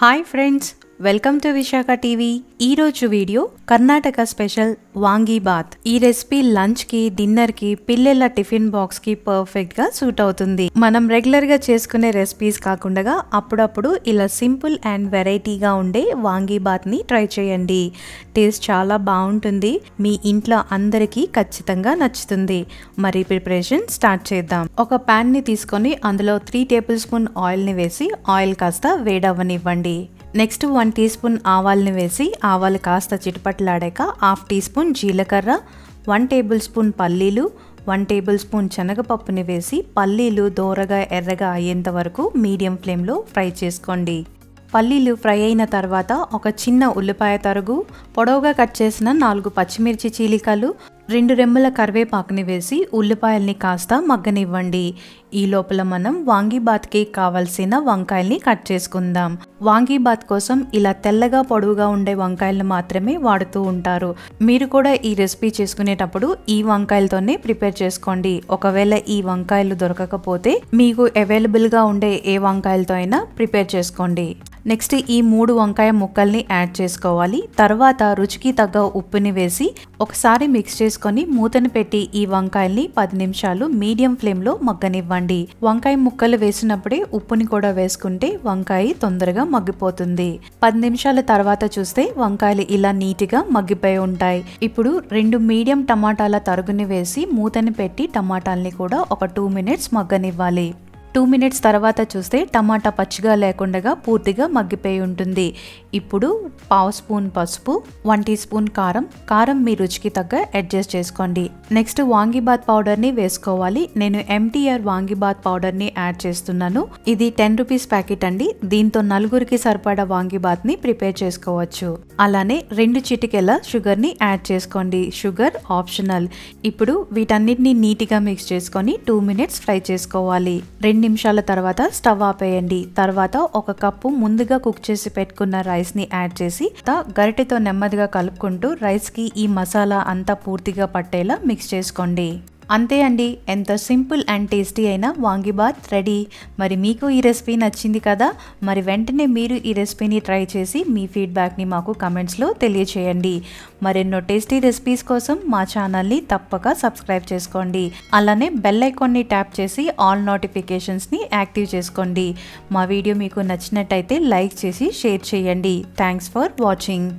Hi friends, welcome to Visakha TV ఈరోజు video Karnataka special vangi bath ఈ recipe lunch కి డిన్నర్ కి పిల్లల టిఫిన్ బాక్స్ కి పర్ఫెక్ట్ గా సూట్ అవుతుంది మనం రెగ్యులర్ గా చేసుకునే రెసిపీస్ కాకుండా అప్పుడప్పుడు ఇలా సింపుల్ అండ్ వెరైటీగా ఉండే వాంగీ బాత్ ని ట్రై చేయండి టేస్ట్ చాలా బాగుంటుంది మీ ఇంట్లో అందరికీ ఖచ్చితంగా నచ్చుతుంది మరి ప్రిపరేషన్ స్టార్ట్ చేద్దాం ఒక ప్యాన్ ని తీసుకొని అందులో త్రీ టేబుల్ స్పూన్ ఆయిల్ ని వేసి ఆయిల్ కాస్త వేడవ్వనివ్వండి నెక్స్ట్ వన్ టీ స్పూన్ ఆవాల్ని వేసి ఆవాలు కాస్త చిటపట్లాడాక హాఫ్ టీ స్పూన్ జీలకర్ర వన్ టేబుల్ స్పూన్ పల్లీలు వన్ టేబుల్ స్పూన్ శనగపప్పుని వేసి పల్లీలు దోరగా ఎర్రగా అయ్యేంత వరకు మీడియం ఫ్లేమ్లో ఫ్రై చేసుకోండి పల్లీలు ఫ్రై అయిన తర్వాత ఒక చిన్న ఉల్లిపాయ తరుగు పొడవుగా కట్ చేసిన నాలుగు పచ్చిమిర్చి చీలికలు రెండు రెమ్మల కరివేపాకుని వేసి ఉల్లిపాయల్ని కాస్త మగ్గనివ్వండి ఈ లోపల మనం వాంగీబాత్కి కావలసిన వంకాయల్ని కట్ చేసుకుందాం వాంగీబాత్ కోసం ఇలా తెల్లగా పొడవుగా ఉండే వంకాయలను మాత్రమే వాడుతూ ఉంటారు మీరు కూడా ఈ రెసిపీ చేసుకునేటప్పుడు ఈ వంకాయలతోనే ప్రిపేర్ చేసుకోండి ఒకవేళ ఈ వంకాయలు దొరకకపోతే మీకు అవైలబుల్గా ఉండే ఏ వంకాయలతో అయినా ప్రిపేర్ చేసుకోండి నెక్స్ట్ ఈ మూడు వంకాయ ముక్కల్ని యాడ్ చేసుకోవాలి తర్వాత రుచికి తగ్గ ఉప్పుని వేసి ఒకసారి మిక్స్ చేసుకుని తీసుకొని మూతను పెట్టి ఈ వంకాయల్ని పది నిమిషాలు మీడియం ఫ్లేమ్లో మగ్గనివ్వండి వంకాయ ముక్కలు వేసినప్పుడే ఉప్పుని కూడా వేసుకుంటే వంకాయ తొందరగా మగ్గిపోతుంది పది నిమిషాల తర్వాత చూస్తే వంకాయలు ఇలా నీట్గా మగ్గిపోయి ఉంటాయి ఇప్పుడు రెండు మీడియం టమాటాల తరుగుని వేసి మూతని పెట్టి టమాటాల్ని కూడా ఒక టూ మినిట్స్ మగ్గనివ్వాలి టూ మినిట్స్ తర్వాత చూస్తే టమాటా పచ్చిగా లేకుండా పూర్తిగా మగ్గిపోయి ఉంటుంది ఇప్పుడు పావు స్పూన్ పసుపు వన్ టీ స్పూన్ కారం కారం మీ రుచికి తగ్గ అడ్జస్ట్ చేసుకోండి నెక్స్ట్ వాంగిబాత్ పౌడర్ని వేసుకోవాలి నేను ఎంటీఆర్ వాంగిబాత్ పౌడర్ని యాడ్ చేస్తున్నాను ఇది టెన్ రూపీస్ ప్యాకెట్ అండి దీంతో నలుగురికి సరిపడా వాంగిబాత్ని ప్రిపేర్ చేసుకోవచ్చు అలానే రెండు చిటికెల షుగర్ని యాడ్ చేసుకోండి షుగర్ ఆప్షనల్ ఇప్పుడు వీటన్నిటిని నీట్గా మిక్స్ చేసుకొని టూ మినిట్స్ ఫ్రై చేసుకోవాలి రెండు రెండు నిమిషాల తర్వాత స్టవ్ ఆపేయండి తర్వాత ఒక కప్పు ముందుగా కుక్ చేసి పెట్టుకున్న రైస్ని యాడ్ చేసి గరిటెతో నెమ్మదిగా కలుపుకుంటూ రైస్కి ఈ మసాలా అంతా పూర్తిగా పట్టేలా మిక్స్ చేసుకోండి అంతే అండి ఎంతో సింపుల్ అండ్ టేస్టీ అయిన వాంగిబాత్ రెడీ మరి మీకు ఈ రెసిపీ నచ్చింది కదా మరి వెంటనే మీరు ఈ రెసిపీని ట్రై చేసి మీ ఫీడ్బ్యాక్ని మాకు కమెంట్స్లో తెలియచేయండి మరెన్నో టేస్టీ రెసిపీస్ కోసం మా ఛానల్ని తప్పక సబ్స్క్రైబ్ చేసుకోండి అలానే బెల్ ఐకాన్ని ట్యాప్ చేసి ఆల్ నోటిఫికేషన్స్ని యాక్టివ్ చేసుకోండి మా వీడియో మీకు నచ్చినట్టయితే లైక్ చేసి షేర్ చేయండి థ్యాంక్స్ ఫర్ వాచింగ్